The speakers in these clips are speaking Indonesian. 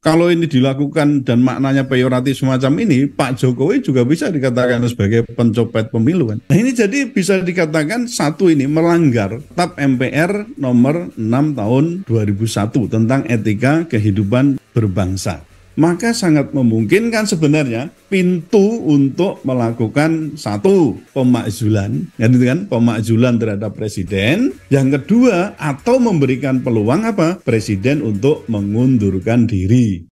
kalau ini dilakukan dan maknanya peyoratif semacam ini, Pak Jokowi juga bisa dikatakan sebagai pencopet pemilu kan. Nah ini jadi bisa dikatakan satu ini melanggar TAP MPR nomor 6 tahun 2001 tentang etika kehidupan berbangsa maka sangat memungkinkan sebenarnya pintu untuk melakukan satu pemakzulan, kan itu kan pemakzulan terhadap presiden. Yang kedua atau memberikan peluang apa presiden untuk mengundurkan diri.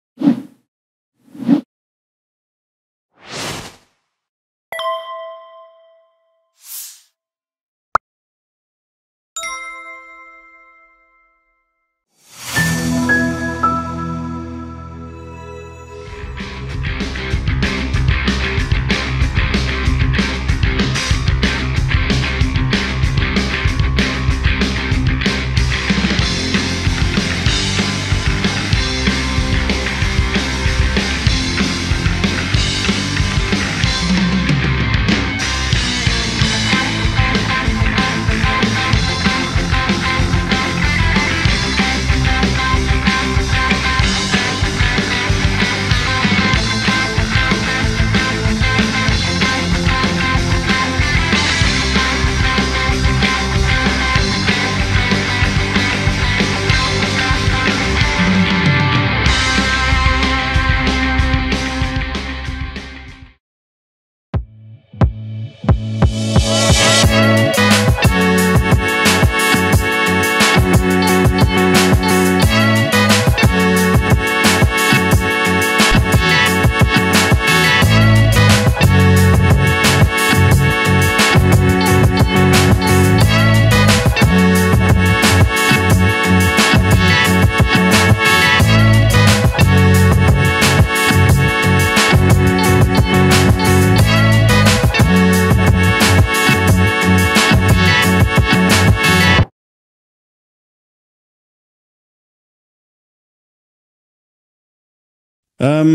um,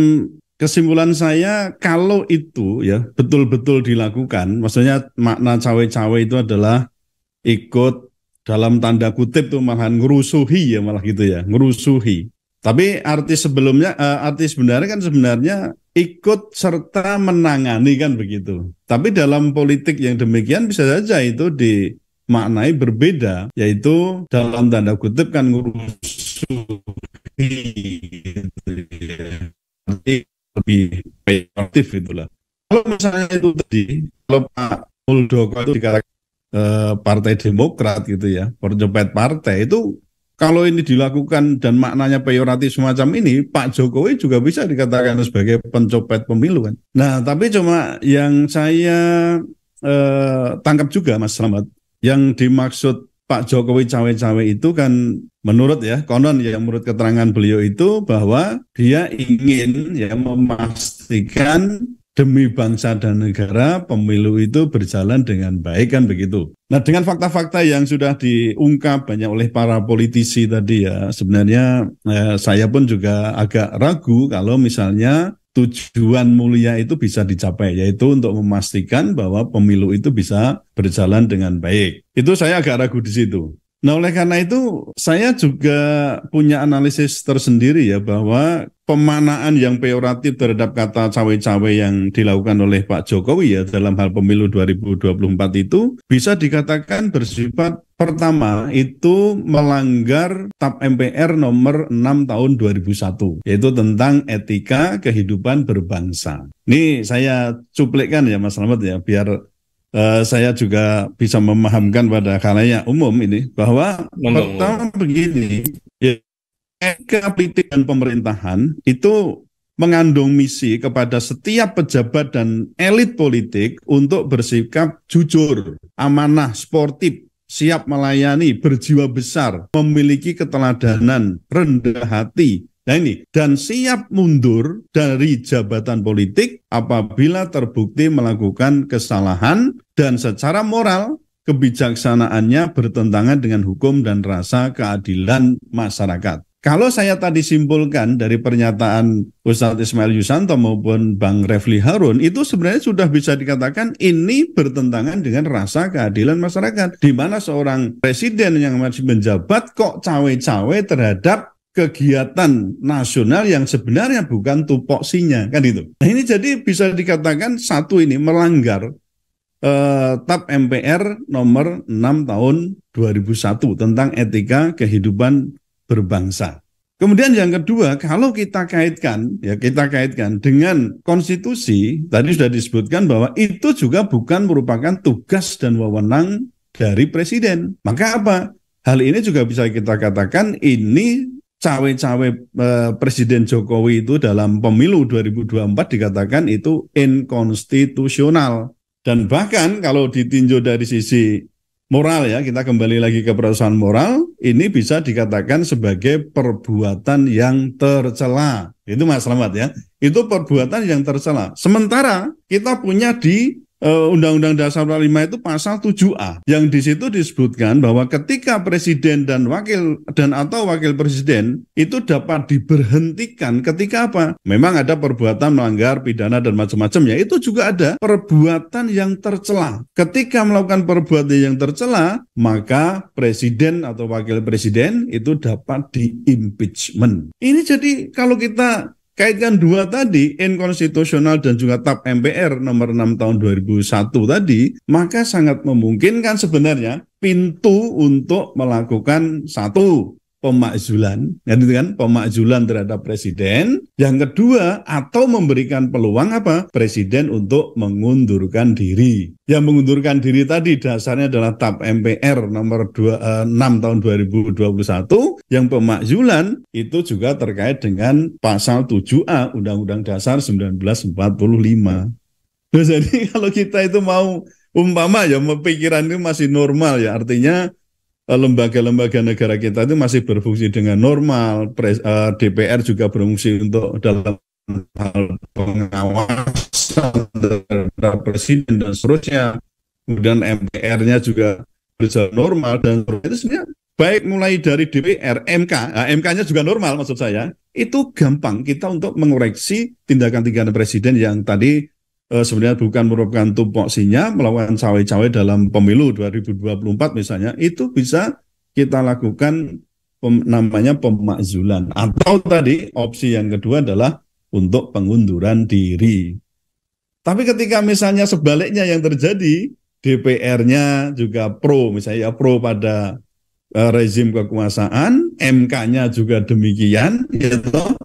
kesimpulan saya kalau itu ya betul-betul dilakukan, maksudnya makna cawe-cawe itu adalah ikut dalam tanda kutip tuh malahan ngerusuhi ya malah gitu ya, ngerusuhi. Tapi artis sebelumnya, uh, arti sebenarnya kan sebenarnya ikut serta menangani kan begitu. Tapi dalam politik yang demikian bisa saja itu dimaknai berbeda, yaitu dalam tanda kutip kan ngerusuhi nanti lebih baik itulah. Kalau misalnya itu tadi, kalau Pak Muldoko itu dikatakan e, Partai Demokrat gitu ya, percepat partai itu kalau ini dilakukan dan maknanya peyoratif semacam ini, Pak Jokowi juga bisa dikatakan sebagai pencopet pemilu kan. Nah, tapi cuma yang saya eh, tangkap juga Mas Selamat, yang dimaksud Pak Jokowi cawe-cawe itu kan menurut ya konon ya menurut keterangan beliau itu bahwa dia ingin ya memastikan demi bangsa dan negara pemilu itu berjalan dengan baik kan begitu. Nah dengan fakta-fakta yang sudah diungkap banyak oleh para politisi tadi ya sebenarnya eh, saya pun juga agak ragu kalau misalnya tujuan mulia itu bisa dicapai, yaitu untuk memastikan bahwa pemilu itu bisa berjalan dengan baik. Itu saya agak ragu di situ. Nah, oleh karena itu, saya juga punya analisis tersendiri ya bahwa pemanaan yang peoratif terhadap kata cawe-cawe yang dilakukan oleh Pak Jokowi ya dalam hal pemilu 2024 itu bisa dikatakan bersifat Pertama, itu melanggar TAP MPR nomor 6 tahun 2001, yaitu tentang etika kehidupan berbangsa. Ini saya cuplikan ya Mas Rahmat ya, biar uh, saya juga bisa memahamkan pada kalanya umum ini, bahwa pertama begini, ya, etika politik dan pemerintahan itu mengandung misi kepada setiap pejabat dan elit politik untuk bersikap jujur, amanah, sportif, siap melayani, berjiwa besar, memiliki keteladanan, rendah hati. Nah ini, dan siap mundur dari jabatan politik apabila terbukti melakukan kesalahan dan secara moral kebijaksanaannya bertentangan dengan hukum dan rasa keadilan masyarakat. Kalau saya tadi simpulkan dari pernyataan Ustadz Ismail Yusanto maupun Bang Refli Harun, itu sebenarnya sudah bisa dikatakan ini bertentangan dengan rasa keadilan masyarakat. Di mana seorang presiden yang masih menjabat kok cawe-cawe terhadap kegiatan nasional yang sebenarnya bukan tupoksinya kan itu. Nah ini jadi bisa dikatakan satu ini melanggar eh, TAP MPR nomor 6 tahun 2001 tentang etika kehidupan berbangsa. Kemudian yang kedua, kalau kita kaitkan ya kita kaitkan dengan konstitusi, tadi sudah disebutkan bahwa itu juga bukan merupakan tugas dan wewenang dari presiden. Maka apa? Hal ini juga bisa kita katakan ini cawe-cawe eh, Presiden Jokowi itu dalam pemilu 2024 dikatakan itu inkonstitusional. Dan bahkan kalau ditinjau dari sisi moral ya, kita kembali lagi ke perusahaan moral, ini bisa dikatakan sebagai perbuatan yang tercela. Itu Mas selamat ya. Itu perbuatan yang tercela. Sementara kita punya di Eh, Undang-Undang Dasar 45 itu pasal 7A yang di situ disebutkan bahwa ketika presiden dan wakil dan atau wakil presiden itu dapat diberhentikan ketika apa? Memang ada perbuatan melanggar pidana dan macam-macam ya. Itu juga ada perbuatan yang tercela. Ketika melakukan perbuatan yang tercela, maka presiden atau wakil presiden itu dapat diimpeachment. Ini jadi kalau kita Kaitkan dua tadi, inkonstitusional dan juga TAP MPR nomor 6 tahun 2001 tadi, maka sangat memungkinkan sebenarnya pintu untuk melakukan satu pemakzulan, jadi kan pemakzulan terhadap presiden. Yang kedua atau memberikan peluang apa presiden untuk mengundurkan diri. Yang mengundurkan diri tadi dasarnya adalah TAP MPR nomor 26 eh, 6 tahun 2021 yang pemakzulan itu juga terkait dengan pasal 7A Undang-Undang Dasar 1945. Nah, jadi kalau kita itu mau umpama ya pemikiran itu masih normal ya artinya lembaga-lembaga negara kita itu masih berfungsi dengan normal, DPR eh, juga berfungsi untuk dalam hal pengawasan terhadap presiden dan seterusnya. Kemudian MPR-nya juga berjalan normal dan itu sebenarnya baik mulai dari DPR, MK, nah, MK-nya juga normal maksud saya. Itu gampang kita untuk mengoreksi tindakan-tindakan presiden yang tadi Eh, sebenarnya bukan merupakan tupoksinya melawan cawe-cawe dalam pemilu 2024 misalnya itu bisa kita lakukan pem, namanya pemakzulan atau tadi opsi yang kedua adalah untuk pengunduran diri. Tapi ketika misalnya sebaliknya yang terjadi DPR-nya juga pro misalnya ya pro pada eh, rezim kekuasaan, MK-nya juga demikian gitu.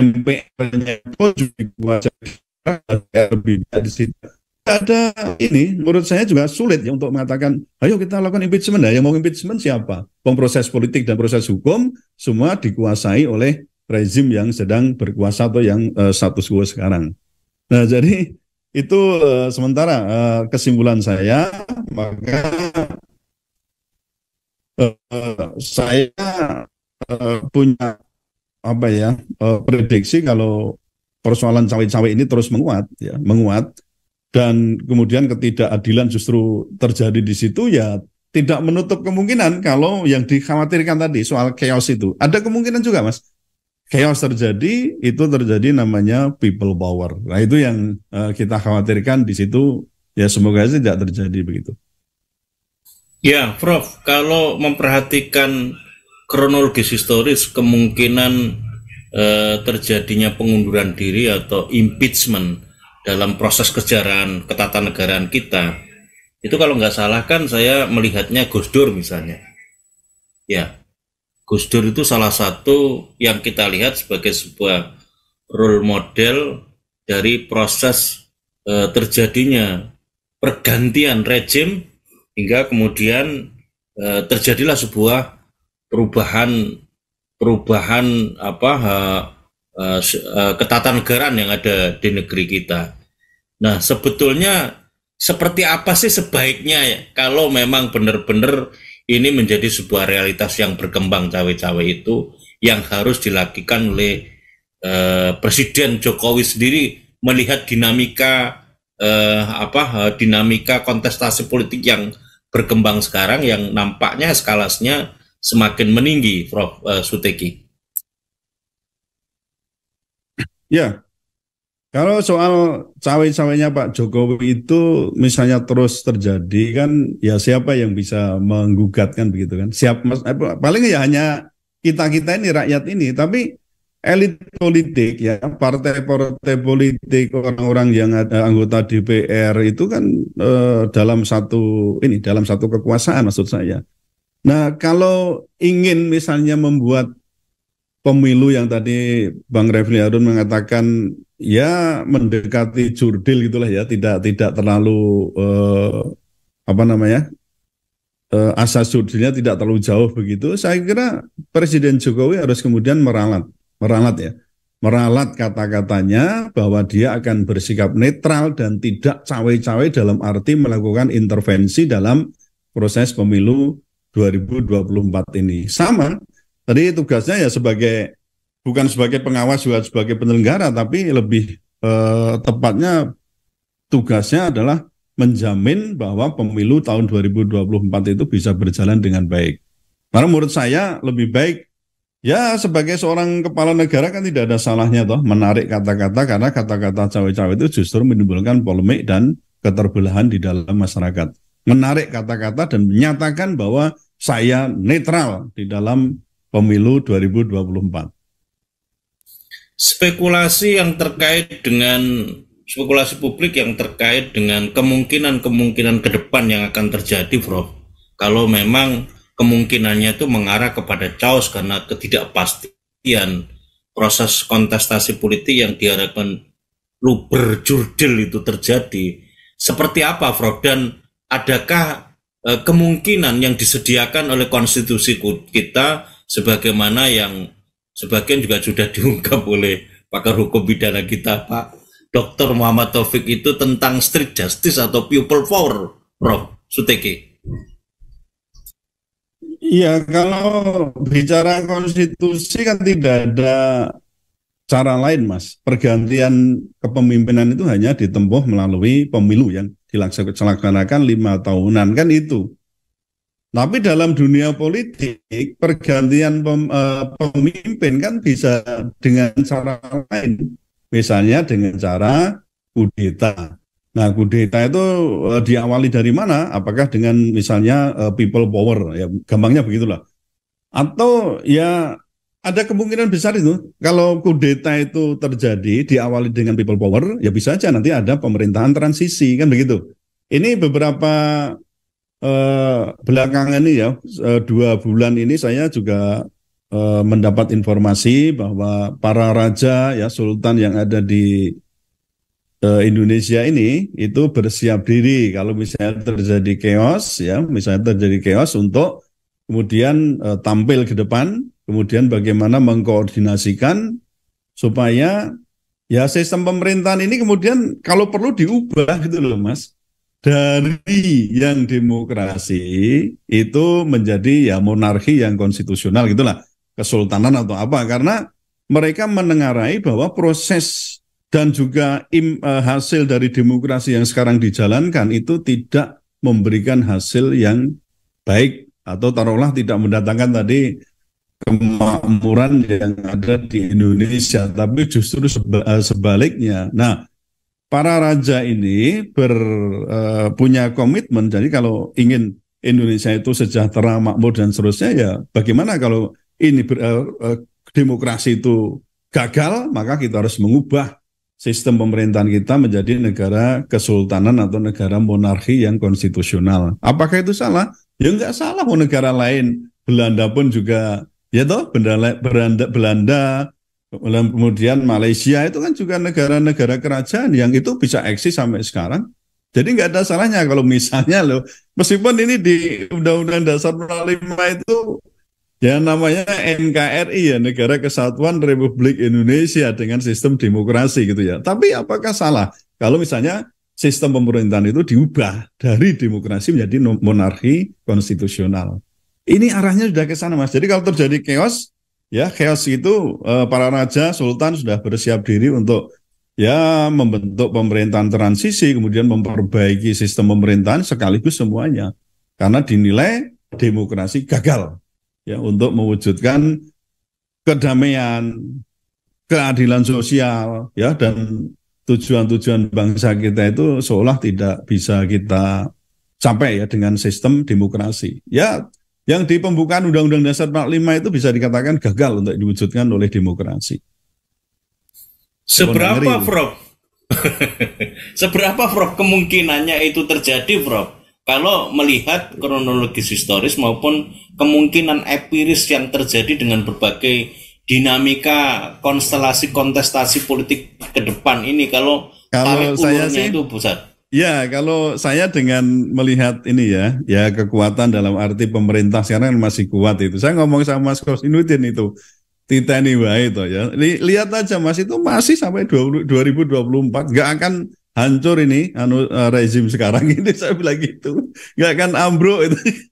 MPR-nya pun juga lebih di situ. Ada ini, menurut saya juga sulit ya untuk mengatakan, ayo kita lakukan impeachment ya. Yang mau impeachment siapa? Pemproses politik dan proses hukum semua dikuasai oleh rezim yang sedang berkuasa atau yang uh, status quo sekarang. Nah, jadi itu uh, sementara uh, kesimpulan saya, maka uh, saya uh, punya apa ya uh, prediksi kalau persoalan cawe-cawe ini terus menguat ya menguat dan kemudian ketidakadilan justru terjadi di situ ya tidak menutup kemungkinan kalau yang dikhawatirkan tadi soal chaos itu ada kemungkinan juga mas chaos terjadi itu terjadi namanya people power nah itu yang uh, kita khawatirkan di situ ya semoga saja tidak terjadi begitu ya Prof kalau memperhatikan kronologis historis kemungkinan eh, terjadinya pengunduran diri atau impeachment dalam proses kejaran ketatanegaraan kita itu kalau nggak salah kan saya melihatnya Gus Dur misalnya ya Gus Dur itu salah satu yang kita lihat sebagai sebuah role model dari proses eh, terjadinya pergantian rejim hingga kemudian eh, terjadilah sebuah perubahan perubahan apa uh, uh, ketatanegaraan yang ada di negeri kita. Nah, sebetulnya seperti apa sih sebaiknya ya kalau memang benar-benar ini menjadi sebuah realitas yang berkembang cawe-cawe itu yang harus dilakukan oleh uh, Presiden Jokowi sendiri melihat dinamika uh, apa dinamika kontestasi politik yang berkembang sekarang yang nampaknya skalasnya semakin meninggi, Prof. Eh, Suteki? Ya, kalau soal cawe-cawenya Pak Jokowi itu misalnya terus terjadi kan, ya siapa yang bisa menggugatkan begitu kan? Siap mas, eh, paling ya hanya kita kita ini rakyat ini, tapi elit politik ya partai-partai politik orang-orang yang ada anggota DPR itu kan eh, dalam satu ini dalam satu kekuasaan maksud saya Nah, kalau ingin misalnya membuat pemilu yang tadi Bang Refli Harun mengatakan ya mendekati jurdil gitulah ya, tidak tidak terlalu eh, apa namanya? Eh, asas jurdilnya tidak terlalu jauh begitu. Saya kira Presiden Jokowi harus kemudian meralat, meralat ya. Meralat kata-katanya bahwa dia akan bersikap netral dan tidak cawe-cawe dalam arti melakukan intervensi dalam proses pemilu 2024 ini. Sama, tadi tugasnya ya sebagai bukan sebagai pengawas juga sebagai penyelenggara tapi lebih eh, tepatnya tugasnya adalah menjamin bahwa pemilu tahun 2024 itu bisa berjalan dengan baik. Karena menurut saya lebih baik ya sebagai seorang kepala negara kan tidak ada salahnya toh menarik kata-kata karena kata-kata cawe-cawe itu justru menimbulkan polemik dan keterbelahan di dalam masyarakat. Menarik kata-kata dan menyatakan bahwa saya netral di dalam pemilu 2024. Spekulasi yang terkait dengan spekulasi publik yang terkait dengan kemungkinan-kemungkinan ke depan yang akan terjadi, Bro. Kalau memang kemungkinannya itu mengarah kepada chaos karena ketidakpastian proses kontestasi politik yang diharapkan luber jurdil itu terjadi. Seperti apa, Bro? Dan adakah Eh, kemungkinan yang disediakan oleh konstitusi kita sebagaimana yang sebagian juga sudah diungkap oleh pakar hukum pidana kita Pak Dr. Muhammad Taufik itu tentang street justice atau people power Prof. Suteki. Iya, kalau bicara konstitusi kan tidak ada cara lain, Mas. Pergantian kepemimpinan itu hanya ditempuh melalui pemilu yang dilaksanakan lima tahunan kan itu. Tapi dalam dunia politik pergantian pem, eh, pemimpin kan bisa dengan cara lain, misalnya dengan cara kudeta. Nah, kudeta itu uh, diawali dari mana? Apakah dengan misalnya uh, people power ya gampangnya begitulah. Atau ya ada kemungkinan besar itu kalau kudeta itu terjadi diawali dengan people power ya bisa aja nanti ada pemerintahan transisi kan begitu ini beberapa uh, belakangan ini ya eh, dua bulan ini saya juga uh, mendapat informasi bahwa para raja ya sultan yang ada di Indonesia ini itu bersiap diri kalau misalnya terjadi chaos ya misalnya terjadi chaos untuk kemudian uh, tampil ke depan Kemudian bagaimana mengkoordinasikan supaya ya sistem pemerintahan ini kemudian kalau perlu diubah gitu loh Mas. Dari yang demokrasi itu menjadi ya monarki yang konstitusional gitulah, kesultanan atau apa karena mereka menengarai bahwa proses dan juga im, uh, hasil dari demokrasi yang sekarang dijalankan itu tidak memberikan hasil yang baik atau taruhlah tidak mendatangkan tadi kemakmuran yang ada di Indonesia, tapi justru eh, sebaliknya. Nah, para raja ini ber, uh, punya komitmen. Jadi kalau ingin Indonesia itu sejahtera, makmur dan seterusnya, ya bagaimana kalau ini ber, uh, demokrasi itu gagal, maka kita harus mengubah sistem pemerintahan kita menjadi negara kesultanan atau negara monarki yang konstitusional. Apakah itu salah? Ya nggak salah. Mau negara lain, Belanda pun juga ya toh Belanda, Belanda kemudian Malaysia itu kan juga negara-negara kerajaan yang itu bisa eksis sampai sekarang. Jadi nggak ada salahnya kalau misalnya loh, meskipun ini di Undang-Undang Dasar 45 itu ya namanya NKRI ya Negara Kesatuan Republik Indonesia dengan sistem demokrasi gitu ya. Tapi apakah salah kalau misalnya sistem pemerintahan itu diubah dari demokrasi menjadi monarki konstitusional? Ini arahnya sudah ke sana, Mas. Jadi kalau terjadi chaos, ya chaos itu eh, para raja, sultan sudah bersiap diri untuk ya membentuk pemerintahan transisi, kemudian memperbaiki sistem pemerintahan sekaligus semuanya. Karena dinilai demokrasi gagal ya untuk mewujudkan kedamaian, keadilan sosial ya dan tujuan-tujuan bangsa kita itu seolah tidak bisa kita capai ya dengan sistem demokrasi. Ya yang di pembukaan Undang-Undang Dasar 45 itu bisa dikatakan gagal untuk diwujudkan oleh demokrasi. Seberapa, Prof? Seberapa, Prof, kemungkinannya itu terjadi, Prof? Kalau melihat kronologis historis maupun kemungkinan empiris yang terjadi dengan berbagai dinamika konstelasi kontestasi politik ke depan ini kalau kalau saya sih itu pusat Ya, kalau saya dengan melihat ini ya, ya kekuatan dalam arti pemerintah sekarang masih kuat itu. Saya ngomong sama Mas Kosinudin itu, Tita itu itu ya. Lihat aja Mas itu masih sampai 20, 2024 nggak akan hancur ini anu eh, rezim sekarang ini saya bilang gitu. Nggak akan ambruk itu.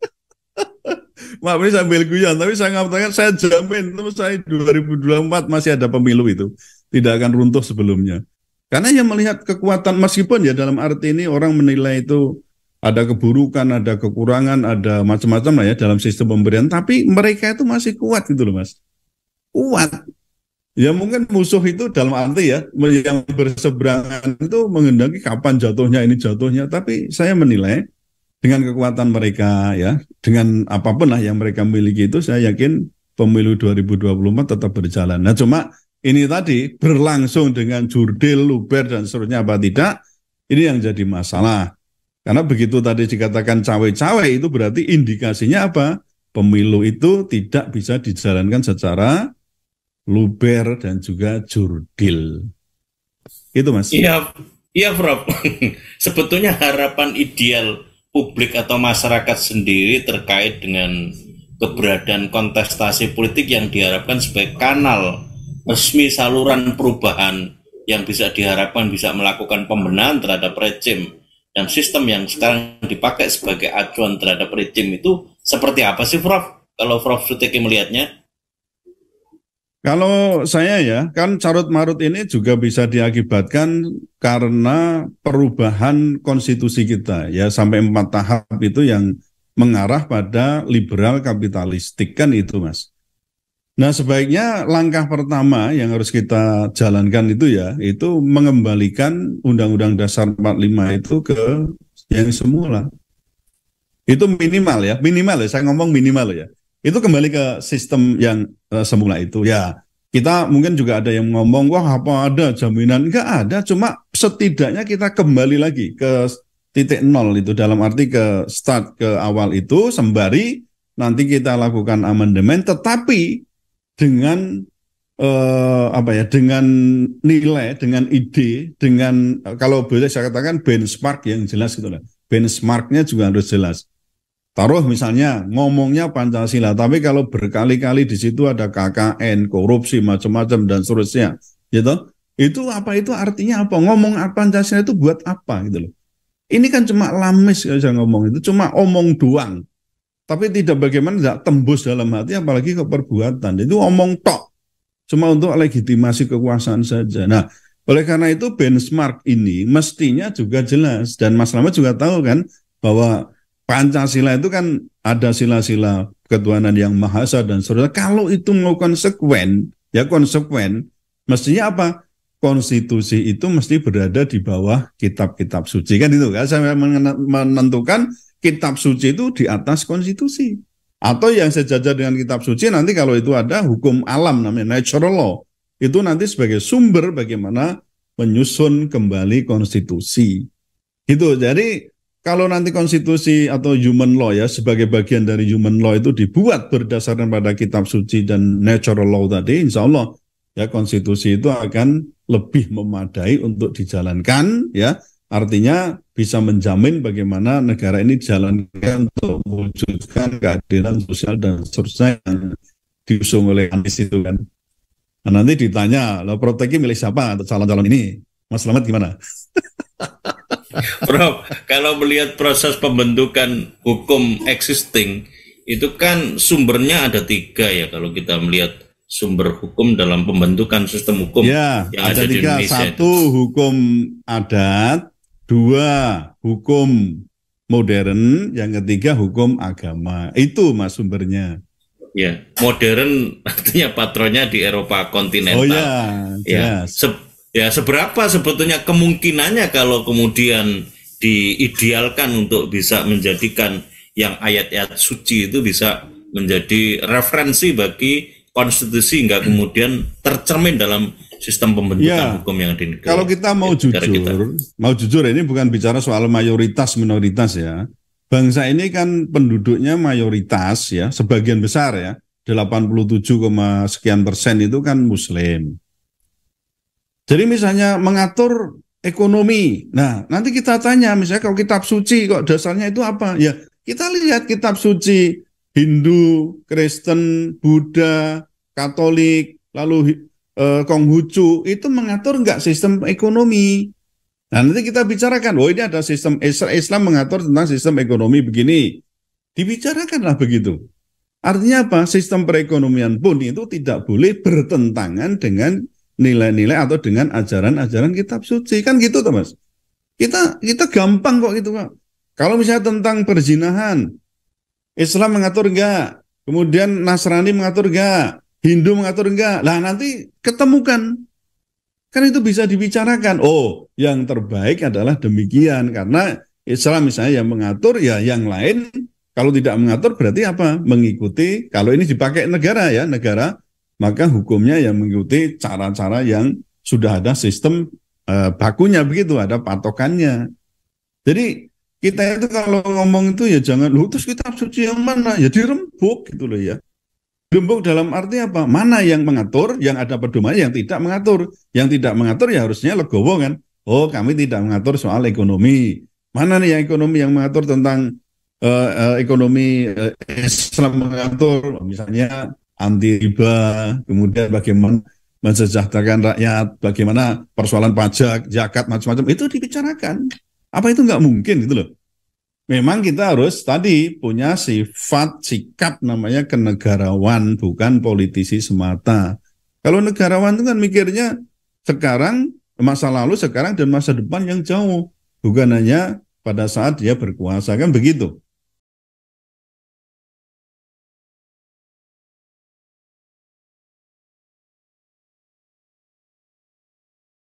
Maaf ini sambil guyon, tapi saya ngomong, saya jamin terus saya 2024 masih ada pemilu itu. Tidak akan runtuh sebelumnya. Karena yang melihat kekuatan meskipun ya dalam arti ini orang menilai itu ada keburukan, ada kekurangan, ada macam-macam lah ya dalam sistem pemberian, tapi mereka itu masih kuat gitu loh Mas. Kuat. Ya mungkin musuh itu dalam arti ya yang berseberangan itu mengendaki kapan jatuhnya ini jatuhnya, tapi saya menilai dengan kekuatan mereka ya, dengan apapun lah yang mereka miliki itu saya yakin pemilu 2024 tetap berjalan. Nah cuma ini tadi berlangsung dengan jurdil, luber, dan seterusnya apa tidak, ini yang jadi masalah. Karena begitu tadi dikatakan cawe-cawe itu berarti indikasinya apa? Pemilu itu tidak bisa dijalankan secara luber dan juga jurdil. Itu mas. Iya, iya Prof. Sebetulnya harapan ideal publik atau masyarakat sendiri terkait dengan keberadaan kontestasi politik yang diharapkan sebagai kanal resmi saluran perubahan yang bisa diharapkan bisa melakukan pembenahan terhadap rejim dan sistem yang sekarang dipakai sebagai acuan terhadap rejim itu seperti apa sih Prof? Kalau Prof Suteki melihatnya? Kalau saya ya, kan carut marut ini juga bisa diakibatkan karena perubahan konstitusi kita ya sampai empat tahap itu yang mengarah pada liberal kapitalistik kan itu mas. Nah, sebaiknya langkah pertama yang harus kita jalankan itu ya, itu mengembalikan Undang-Undang Dasar 45 itu ke yang semula. Itu minimal ya, minimal ya, saya ngomong minimal ya. Itu kembali ke sistem yang eh, semula itu ya. Kita mungkin juga ada yang ngomong, wah apa ada jaminan? Enggak ada, cuma setidaknya kita kembali lagi ke titik nol itu dalam arti ke start ke awal itu sembari nanti kita lakukan amandemen tetapi dengan eh, apa ya dengan nilai dengan ide dengan kalau boleh saya katakan benchmark yang jelas gitu lah benchmarknya juga harus jelas taruh misalnya ngomongnya Pancasila tapi kalau berkali-kali di situ ada KKN korupsi macam-macam dan seterusnya gitu itu apa itu artinya apa ngomong Pancasila itu buat apa gitu loh ini kan cuma lamis kalau saya ngomong itu cuma omong doang tapi tidak bagaimana tidak tembus dalam hati apalagi ke perbuatan. Itu omong tok. Cuma untuk legitimasi kekuasaan saja. Nah, oleh karena itu benchmark ini mestinya juga jelas. Dan Mas Lama juga tahu kan bahwa Pancasila itu kan ada sila-sila ketuhanan yang maha esa dan seterusnya. Kalau itu mau konsekuen, ya konsekuen, mestinya apa? Konstitusi itu mesti berada di bawah kitab-kitab suci kan itu kan saya menentukan kitab suci itu di atas konstitusi. Atau yang sejajar dengan kitab suci nanti kalau itu ada hukum alam namanya natural law. Itu nanti sebagai sumber bagaimana menyusun kembali konstitusi. Gitu. Jadi kalau nanti konstitusi atau human law ya sebagai bagian dari human law itu dibuat berdasarkan pada kitab suci dan natural law tadi, insya Allah ya konstitusi itu akan lebih memadai untuk dijalankan ya. Artinya bisa menjamin bagaimana negara ini jalankan untuk mewujudkan keadilan sosial dan seterusnya yang diusung oleh Anies itu kan. Nah, nanti ditanya, lo proteki milih siapa atau calon-calon ini? Mas Selamat gimana? bro kalau melihat proses pembentukan hukum existing, itu kan sumbernya ada tiga ya kalau kita melihat sumber hukum dalam pembentukan sistem hukum ya, yang ada, ada tiga. di Satu hukum adat, Dua, hukum modern, yang ketiga hukum agama. Itu mas sumbernya. Ya, modern artinya patronnya di Eropa kontinental. Oh ya, ya. Se ya seberapa sebetulnya kemungkinannya kalau kemudian diidealkan untuk bisa menjadikan yang ayat-ayat suci itu bisa menjadi referensi bagi konstitusi hingga kemudian tercermin dalam sistem pembentukan ya, hukum yang di Kalau kita mau jujur, kita. mau jujur ini bukan bicara soal mayoritas minoritas ya. Bangsa ini kan penduduknya mayoritas ya, sebagian besar ya, 87, sekian persen itu kan muslim. Jadi misalnya mengatur ekonomi. Nah, nanti kita tanya misalnya kalau kitab suci kok dasarnya itu apa? Ya, kita lihat kitab suci Hindu, Kristen, Buddha, Katolik, lalu eh, Konghucu itu mengatur nggak sistem ekonomi. Nah nanti kita bicarakan, oh ini ada sistem Islam mengatur tentang sistem ekonomi begini. Dibicarakanlah begitu. Artinya apa? Sistem perekonomian pun itu tidak boleh bertentangan dengan nilai-nilai atau dengan ajaran-ajaran kitab suci. Kan gitu tuh mas. Kita, kita gampang kok gitu Pak. Kalau misalnya tentang perzinahan, Islam mengatur enggak? Kemudian Nasrani mengatur enggak? Hindu mengatur enggak. Lah nanti ketemukan. Kan itu bisa dibicarakan. Oh, yang terbaik adalah demikian karena Islam misalnya yang mengatur ya yang lain kalau tidak mengatur berarti apa? Mengikuti kalau ini dipakai negara ya, negara maka hukumnya yang mengikuti cara-cara yang sudah ada sistem eh, bakunya begitu, ada patokannya. Jadi kita itu kalau ngomong itu ya jangan lutus kitab suci yang mana ya dirembuk gitu loh ya. Gembok dalam arti apa? Mana yang mengatur, yang ada pedoman, yang tidak mengatur. Yang tidak mengatur ya harusnya legowo kan. Oh kami tidak mengatur soal ekonomi. Mana nih yang ekonomi yang mengatur tentang uh, uh, ekonomi uh, Islam mengatur misalnya anti riba, kemudian bagaimana mensejahterakan rakyat, bagaimana persoalan pajak, zakat macam-macam itu dibicarakan. Apa itu nggak mungkin gitu loh? memang kita harus tadi punya sifat sikap namanya kenegarawan bukan politisi semata. Kalau negarawan itu kan mikirnya sekarang masa lalu sekarang dan masa depan yang jauh bukan hanya pada saat dia berkuasa kan begitu.